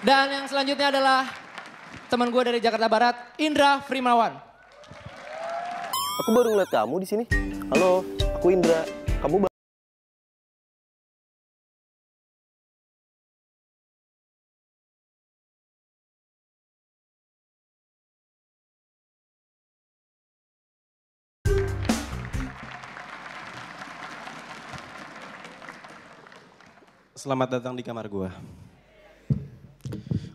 Dan yang selanjutnya adalah teman gue dari Jakarta Barat, Indra Frimawan. Aku baru ngeliat kamu di sini. Halo, aku Indra. Kamu Selamat datang di kamar gue.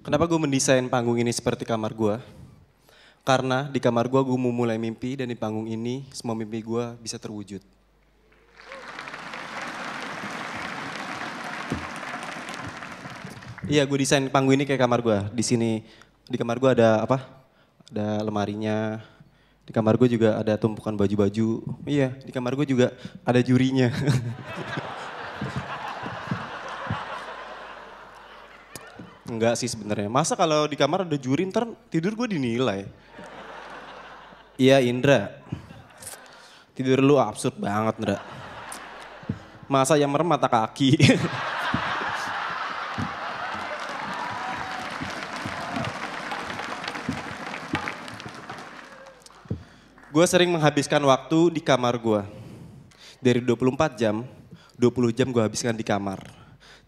Kenapa gue mendesain panggung ini seperti kamar gue? Karena di kamar gue gue mau mulai mimpi dan di panggung ini semua mimpi gue bisa terwujud. Iya, gue desain panggung ini kayak kamar gue. Di sini, di kamar gue ada apa? Ada lemarinya. Di kamar gue juga ada tumpukan baju-baju. Iya, di kamar gue juga ada jurinya. Enggak sih sebenarnya. Masa kalau di kamar ada juri ntar tidur gue dinilai. Iya Indra. Tidur lu absurd banget Indra. Masa yang merem mata kaki. gue sering menghabiskan waktu di kamar gue. Dari 24 jam, 20 jam gue habiskan di kamar.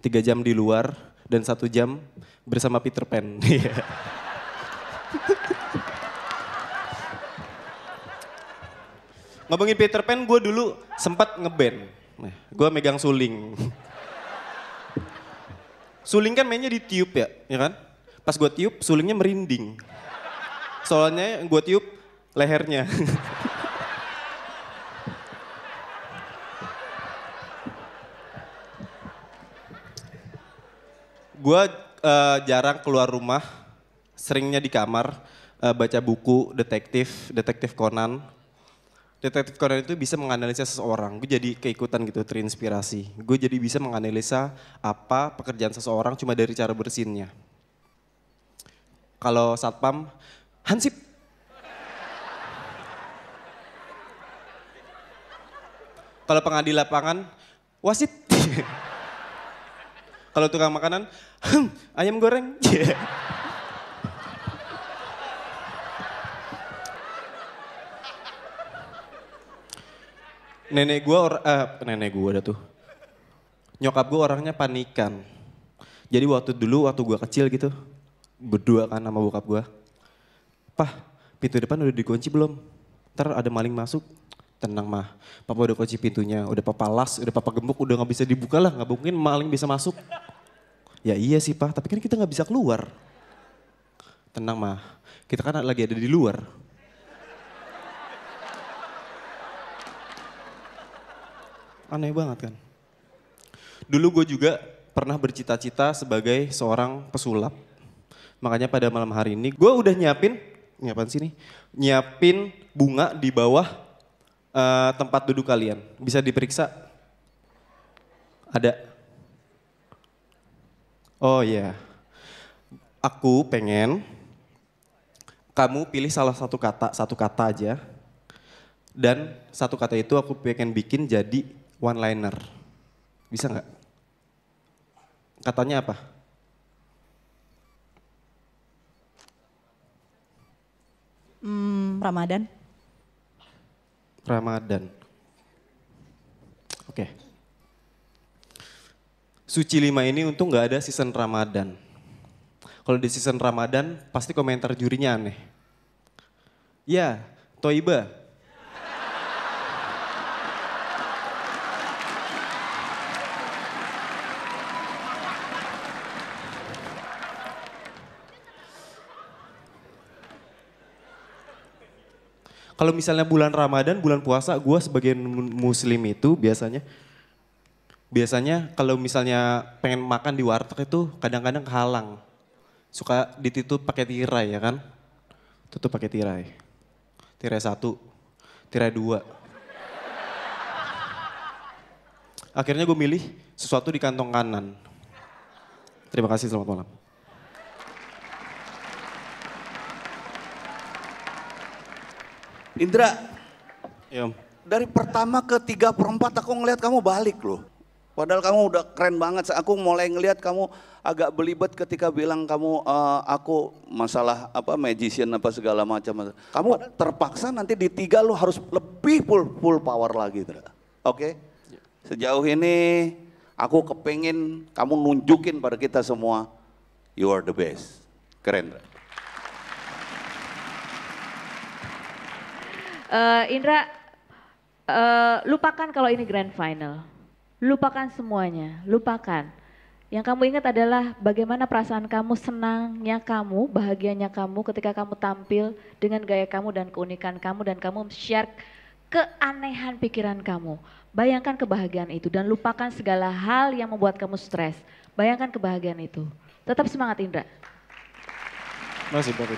3 jam di luar, dan satu jam bersama Peter Pan. Ngomongin Peter Pan, gue dulu sempat ngeband. Nah, gue megang suling. suling kan mainnya di tiup ya, ya kan? Pas gue tiup, sulingnya merinding. Soalnya gue tiup lehernya. gue uh, jarang keluar rumah, seringnya di kamar uh, baca buku detektif, detektif Conan. Detektif Conan itu bisa menganalisa seseorang. Gue jadi keikutan gitu, terinspirasi. Gue jadi bisa menganalisa apa pekerjaan seseorang cuma dari cara bersinnya. Kalau satpam, hansip. Kalau pengadil lapangan, wasit. Kalau tukang makanan, hm, ayam goreng. Yeah. nenek gue, uh, nenek gue ada tuh. Nyokap gue orangnya panikan. Jadi waktu dulu, waktu gue kecil gitu, berdua kan sama bokap gue. Pah, pintu depan udah dikunci belum? Ntar ada maling masuk, tenang mah, papa udah kunci pintunya, udah papa las, udah papa gemuk, udah nggak bisa dibuka lah, nggak mungkin maling bisa masuk. Ya iya sih pak, tapi kan kita nggak bisa keluar. Tenang mah, kita kan lagi ada di luar. Aneh banget kan. Dulu gue juga pernah bercita-cita sebagai seorang pesulap. Makanya pada malam hari ini gue udah nyiapin, nyiapin sini, nyiapin bunga di bawah uh, tempat duduk kalian. Bisa diperiksa? Ada? Oh iya. Yeah. Aku pengen kamu pilih salah satu kata, satu kata aja. Dan satu kata itu aku pengen bikin jadi one liner. Bisa nggak? Katanya apa? Hmm, Ramadan. Ramadan. Oke. Okay. Suci lima ini untung nggak ada season Ramadan. Kalau di season Ramadan, pasti komentar jurinya aneh. Ya, Toiba, Kalau misalnya bulan Ramadan, bulan puasa, gue sebagai muslim itu biasanya biasanya kalau misalnya pengen makan di warteg itu kadang-kadang kehalang. Suka ditutup pakai tirai ya kan? Tutup pakai tirai. Tirai satu, tirai dua. Akhirnya gue milih sesuatu di kantong kanan. Terima kasih, selamat malam. Indra, ya. dari pertama ke tiga perempat aku ngelihat kamu balik loh. Padahal kamu udah keren banget. Aku mulai ngelihat kamu agak belibet ketika bilang kamu uh, aku masalah apa magician apa segala macam. Kamu terpaksa nanti di tiga lo harus lebih full full power lagi, Indra. Oke? Okay? Iya. Sejauh ini aku kepengen kamu nunjukin pada kita semua you are the best. Keren, Indra. Uh, Indra, uh, lupakan kalau ini grand final. Lupakan semuanya, lupakan. Yang kamu ingat adalah bagaimana perasaan kamu, senangnya kamu, bahagianya kamu ketika kamu tampil dengan gaya kamu dan keunikan kamu dan kamu share keanehan pikiran kamu. Bayangkan kebahagiaan itu dan lupakan segala hal yang membuat kamu stres. Bayangkan kebahagiaan itu. Tetap semangat Indra. Masih Bapak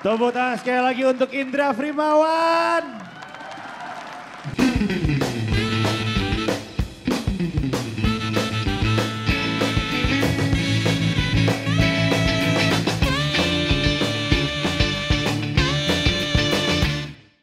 Tepuk tangan sekali lagi untuk Indra Frimawan.